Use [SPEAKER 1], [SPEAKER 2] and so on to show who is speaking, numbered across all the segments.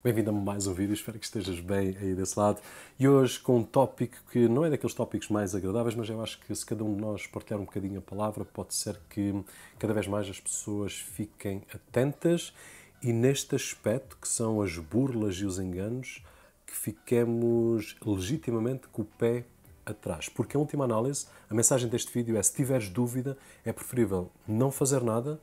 [SPEAKER 1] Bem-vindo a mais um vídeo, espero que estejas bem aí desse lado. E hoje com um tópico que não é daqueles tópicos mais agradáveis, mas eu acho que se cada um de nós partilhar um bocadinho a palavra, pode ser que cada vez mais as pessoas fiquem atentas e neste aspecto, que são as burlas e os enganos, que fiquemos legitimamente com o pé atrás. Porque a última análise, a mensagem deste vídeo é se tiveres dúvida, é preferível não fazer nada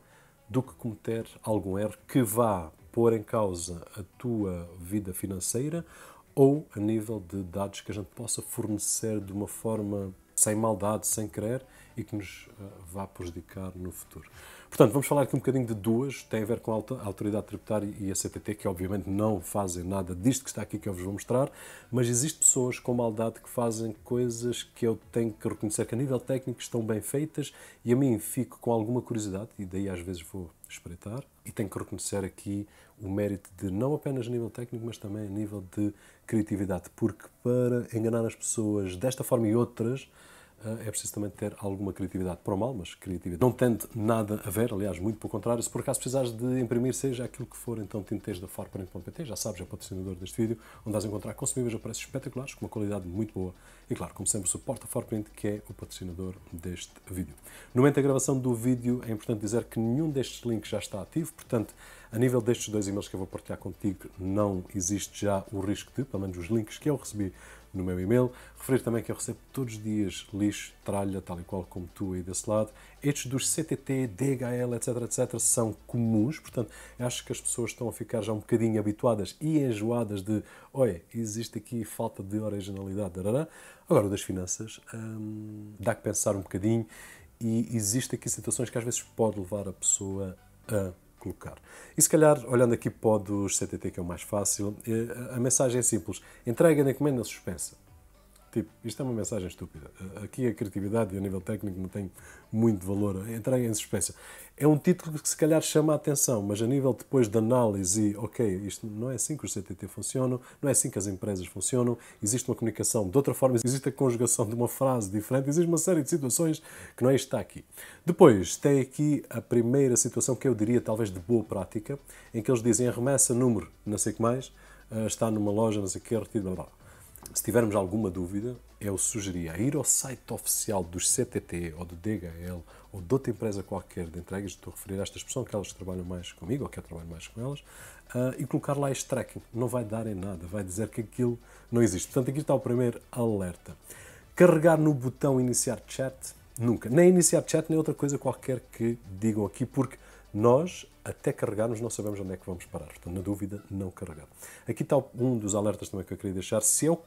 [SPEAKER 1] do que cometer algum erro que vá pôr em causa a tua vida financeira ou a nível de dados que a gente possa fornecer de uma forma sem maldade, sem querer e que nos eh, vá prejudicar no futuro. Portanto, vamos falar aqui um bocadinho de duas, tem a ver com a Autoridade Tributária e a CTT, que obviamente não fazem nada disto que está aqui que eu vos vou mostrar, mas existem pessoas com maldade que fazem coisas que eu tenho que reconhecer que a nível técnico estão bem feitas e a mim fico com alguma curiosidade, e daí às vezes vou espreitar, e tenho que reconhecer aqui o mérito de não apenas a nível técnico, mas também a nível de criatividade, porque para enganar as pessoas desta forma e outras eh, é preciso também ter alguma criatividade para o mal, mas criatividade não tem nada a ver, aliás, muito pelo contrário. Se por acaso precisares de imprimir, seja aquilo que for, então tintez da farparente.pt, já sabes, é patrocinador deste vídeo, onde vais encontrar consumíveis a preços espetaculares, com uma qualidade muito boa. E claro, como sempre, suporta a Farprint, que é o patrocinador deste vídeo. No momento da gravação do vídeo, é importante dizer que nenhum destes links já está ativo, portanto, a nível destes dois e-mails que eu vou partilhar contigo, não existe já o risco de, pelo menos os links que eu recebi no meu e-mail. Referir também que eu recebo todos os dias lixo, tralha, tal e qual como tu aí desse lado. Estes dos CTT, DHL, etc, etc, são comuns, portanto, acho que as pessoas estão a ficar já um bocadinho habituadas e enjoadas de, oi, existe aqui falta de originalidade, darará. Agora, o das finanças, hum, dá que pensar um bocadinho e existe aqui situações que às vezes pode levar a pessoa a colocar. E se calhar, olhando aqui para o dos CTT, que é o mais fácil, eh, a mensagem é simples: entrega a encomenda suspensa. Tipo, isto é uma mensagem estúpida. Aqui a criatividade e a nível técnico não tem muito valor. Entreguem em suspensa. É um título que se calhar chama a atenção, mas a nível depois de análise, ok, isto não é assim que os CTT funcionam, não é assim que as empresas funcionam, existe uma comunicação de outra forma, existe a conjugação de uma frase diferente, existe uma série de situações que não é está aqui. Depois, tem aqui a primeira situação que eu diria talvez de boa prática, em que eles dizem arremessa número, não sei o que mais, eh, está numa loja, não sei o que, é retido, blá blá. Se tivermos alguma dúvida, eu sugeria ir ao site oficial dos CTT ou do DHL ou de outra empresa qualquer de entregas, estou a referir a esta expressão, que elas trabalham mais comigo ou que eu trabalho mais com elas, uh, e colocar lá este tracking. Não vai dar em nada, vai dizer que aquilo não existe. Portanto, aqui está o primeiro alerta. Carregar no botão iniciar chat, nunca. Nem iniciar chat, nem outra coisa qualquer que digam aqui, porque nós, até carregarmos, não sabemos onde é que vamos parar. Portanto, na dúvida, não carregar. Aqui está um dos alertas também que eu queria deixar. Se eu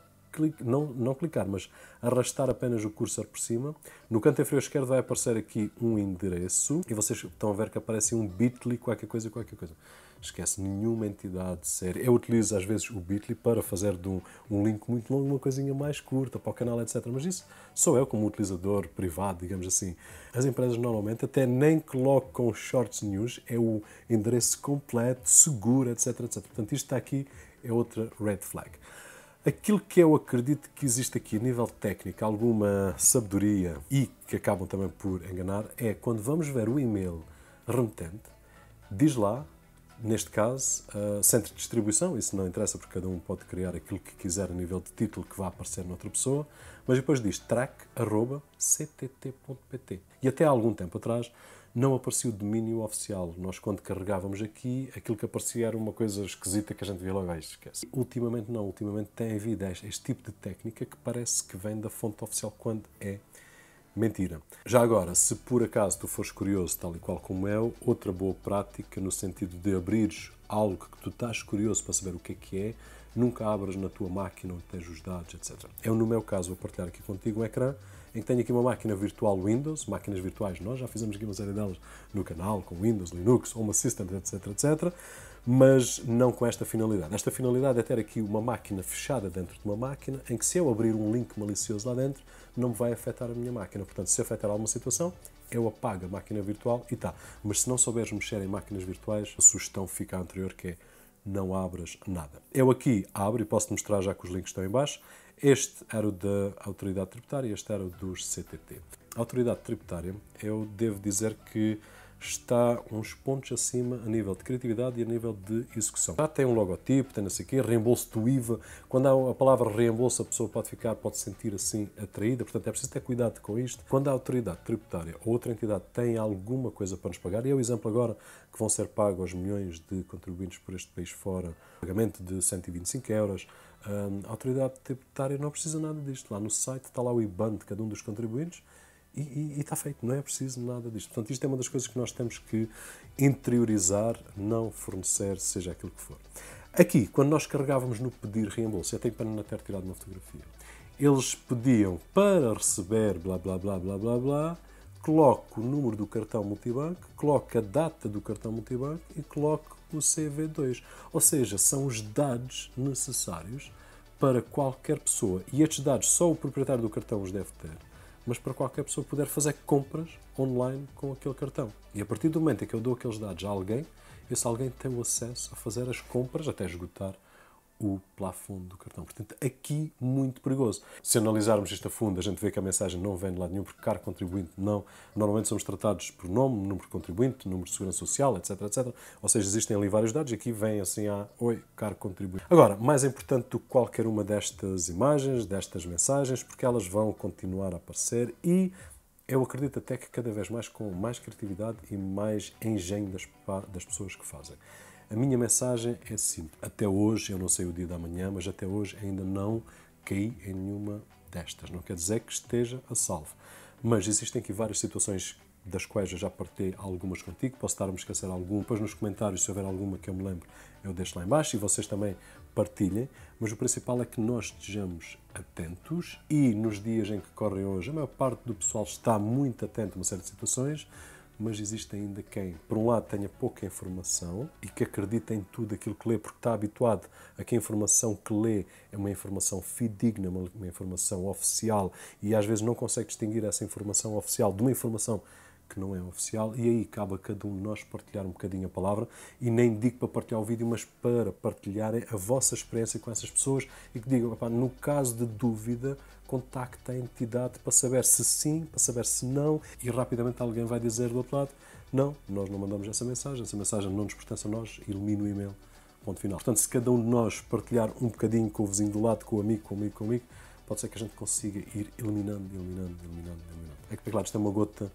[SPEAKER 1] não, não clicar, mas arrastar apenas o cursor por cima, no canto inferior esquerdo vai aparecer aqui um endereço e vocês estão a ver que aparece um bit.ly qualquer coisa, qualquer coisa esquece nenhuma entidade séria. Eu utilizo às vezes o Bitly para fazer de um, um link muito longo uma coisinha mais curta para o canal, etc. Mas isso sou eu como utilizador privado, digamos assim. As empresas normalmente até nem colocam shorts news, é o endereço completo, seguro, etc. etc. Portanto, isto está aqui, é outra red flag. Aquilo que eu acredito que existe aqui a nível técnico, alguma sabedoria e que acabam também por enganar, é quando vamos ver o e-mail remetente, diz lá neste caso, uh, centro de distribuição, isso não interessa porque cada um pode criar aquilo que quiser a nível de título que vá aparecer noutra pessoa, mas depois diz track.ctt.pt. E até há algum tempo atrás não aparecia o domínio oficial. Nós, quando carregávamos aqui, aquilo que aparecia era uma coisa esquisita que a gente via logo, ah, esquece. Ultimamente não, ultimamente tem havido este tipo de técnica que parece que vem da fonte oficial quando é Mentira. Já agora, se por acaso tu fores curioso, tal e qual como eu, outra boa prática no sentido de abrires algo que tu estás curioso para saber o que é que é, nunca abras na tua máquina onde tens os dados, etc. Eu, no meu caso, vou partilhar aqui contigo um ecrã em que tenho aqui uma máquina virtual Windows, máquinas virtuais, nós já fizemos aqui uma série delas no canal, com Windows, Linux, Home Assistant, etc, etc mas não com esta finalidade. Esta finalidade é ter aqui uma máquina fechada dentro de uma máquina, em que se eu abrir um link malicioso lá dentro, não vai afetar a minha máquina. Portanto, se afetar alguma situação, eu apago a máquina virtual e tá. Mas se não souberes mexer em máquinas virtuais, a sugestão fica à anterior que é não abras nada. Eu aqui abro e posso mostrar já que os links estão em baixo. Este era o da Autoridade Tributária, e este era o dos CTT. A Autoridade Tributária, eu devo dizer que está uns pontos acima a nível de criatividade e a nível de execução. Já ah, tem um logotipo, tem não sei o quê, reembolso do IVA. Quando há a palavra reembolso, a pessoa pode ficar, pode sentir assim atraída. Portanto, é preciso ter cuidado com isto. Quando a autoridade tributária ou outra entidade tem alguma coisa para nos pagar, e é o exemplo agora que vão ser pagos aos milhões de contribuintes por este país fora, pagamento de 125 euros, hum, a autoridade tributária não precisa nada disto. Lá no site está lá o IBAN de cada um dos contribuintes e, está feito, não é preciso nada disto. Portanto, isto é uma das coisas que nós temos que interiorizar, não fornecer, seja aquilo que for. Aqui, quando nós carregávamos no pedir reembolso, eu tenho para não ter tirado uma fotografia, eles pediam para receber blá blá blá blá blá blá, coloque o número do cartão multibanco, coloque a data do cartão multibanco e coloque o CV2. Ou seja, são os dados necessários para qualquer pessoa. E estes dados só o proprietário do cartão os deve ter mas para qualquer pessoa puder fazer compras online com aquele cartão. E a partir do momento em que eu dou aqueles dados a alguém, esse alguém tem o acesso a fazer as compras até esgotar o plafond do cartão. Portanto, aqui muito perigoso. Se analisarmos isto a fundo, a gente vê que a mensagem não vem de lado nenhum, porque caro contribuinte não. Normalmente somos tratados por nome, número de contribuinte, número de segurança social, etc, etc. Ou seja, existem ali vários dados e aqui vem assim a ah, oi, caro contribuinte. Agora, mais importante do que qualquer uma destas imagens, destas mensagens, porque elas vão continuar a aparecer e eu acredito até que cada vez mais com mais criatividade e mais engenho das, das pessoas que fazem. A minha mensagem é simples. Até hoje, eu não sei o dia da manhã, mas até hoje ainda não caí em nenhuma destas. Não quer dizer que esteja a salvo. Mas existem aqui várias situações das quais eu já partei algumas contigo, posso estar-me a esquecer alguma? depois nos comentários, se houver alguma que eu me lembro, eu deixo lá embaixo e vocês também partilhem, mas o principal é que nós estejamos atentos e nos dias em que correm hoje, a maior parte do pessoal está muito atento a uma série de situações, mas existe ainda quem, por um lado, tenha pouca informação e que acredita em tudo aquilo que lê, porque está habituado a que a informação que lê é uma informação fidedigna, uma informação oficial, e às vezes não consegue distinguir essa informação oficial de uma informação que não é oficial, e aí cabe a cada um de nós partilhar um bocadinho a palavra, e nem digo para partilhar o vídeo, mas para partilharem a vossa experiência com essas pessoas e que digam, no caso de dúvida, contacta a entidade para saber se sim, para saber se não, e rapidamente alguém vai dizer do outro lado: não, nós não mandamos essa mensagem, essa mensagem não nos pertence a nós, ilumina o e-mail. Ponto final. Portanto, se cada um de nós partilhar um bocadinho com o vizinho do lado, com o amigo, comigo, comigo, pode ser que a gente consiga ir eliminando, eliminando, eliminando, eliminando. É que, claro, isto é uma gota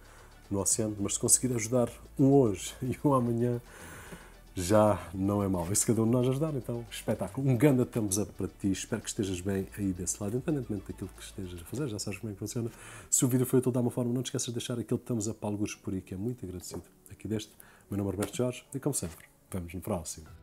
[SPEAKER 1] no oceano, mas se conseguir ajudar um hoje e um amanhã, já não é mau. se cada um de nós ajudar, então, espetáculo. Um grande thumbs up para ti. Espero que estejas bem aí desse lado, independentemente daquilo que estejas a fazer, já sabes como é que funciona. Se o vídeo foi útil de alguma forma, não te esqueças de deixar aquele thumbs up para alguns por aí, que é muito agradecido aqui deste. meu nome é Roberto Jorge e, como sempre, vamos no próximo.